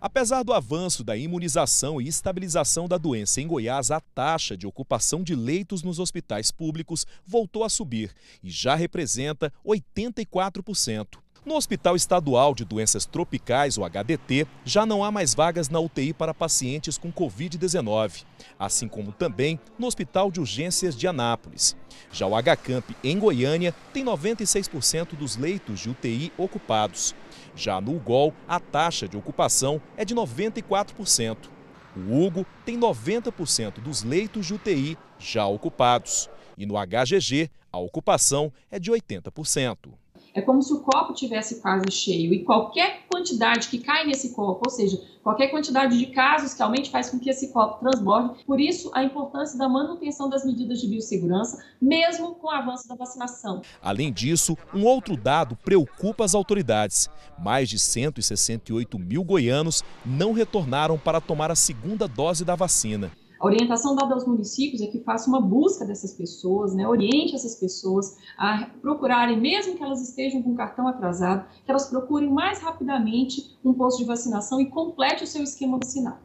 Apesar do avanço da imunização e estabilização da doença em Goiás, a taxa de ocupação de leitos nos hospitais públicos voltou a subir e já representa 84%. No Hospital Estadual de Doenças Tropicais, o HDT, já não há mais vagas na UTI para pacientes com Covid-19, assim como também no Hospital de Urgências de Anápolis. Já o HCamp, em Goiânia, tem 96% dos leitos de UTI ocupados. Já no UGOL, a taxa de ocupação é de 94%. O Hugo tem 90% dos leitos de UTI já ocupados. E no HGG, a ocupação é de 80%. É como se o copo tivesse quase cheio e qualquer quantidade que cai nesse copo, ou seja, qualquer quantidade de casos que aumente faz com que esse copo transborde. Por isso, a importância da manutenção das medidas de biossegurança, mesmo com o avanço da vacinação. Além disso, um outro dado preocupa as autoridades. Mais de 168 mil goianos não retornaram para tomar a segunda dose da vacina. A orientação dada aos municípios é que faça uma busca dessas pessoas, né, oriente essas pessoas a procurarem, mesmo que elas estejam com o cartão atrasado, que elas procurem mais rapidamente um posto de vacinação e complete o seu esquema vacinal.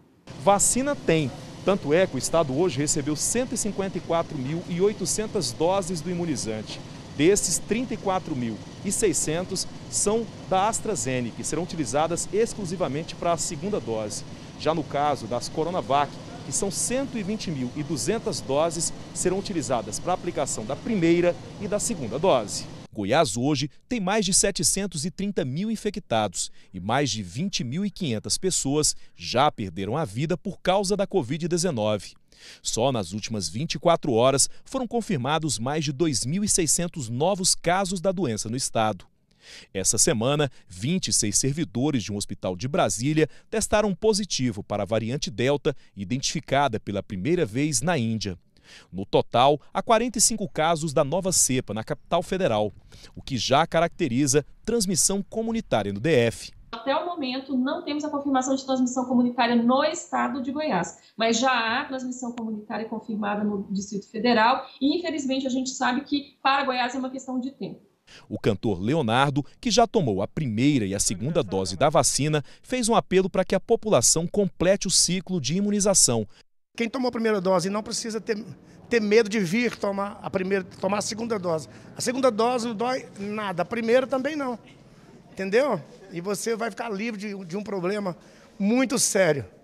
Vacina tem. Tanto é que o estado hoje recebeu 154.800 doses do imunizante. Desses, 34.600 são da AstraZeneca e serão utilizadas exclusivamente para a segunda dose. Já no caso das Coronavac, que são 120.200 doses, serão utilizadas para a aplicação da primeira e da segunda dose. Goiás hoje tem mais de 730 mil infectados e mais de 20.500 pessoas já perderam a vida por causa da Covid-19. Só nas últimas 24 horas foram confirmados mais de 2.600 novos casos da doença no estado. Essa semana, 26 servidores de um hospital de Brasília testaram positivo para a variante Delta, identificada pela primeira vez na Índia. No total, há 45 casos da nova cepa na capital federal, o que já caracteriza transmissão comunitária no DF. Até o momento, não temos a confirmação de transmissão comunitária no estado de Goiás, mas já há transmissão comunitária confirmada no Distrito Federal e, infelizmente, a gente sabe que para Goiás é uma questão de tempo. O cantor Leonardo, que já tomou a primeira e a segunda dose da vacina, fez um apelo para que a população complete o ciclo de imunização. Quem tomou a primeira dose não precisa ter, ter medo de vir tomar a primeira, tomar a segunda dose. A segunda dose não dói nada, a primeira também não. Entendeu? E você vai ficar livre de, de um problema muito sério.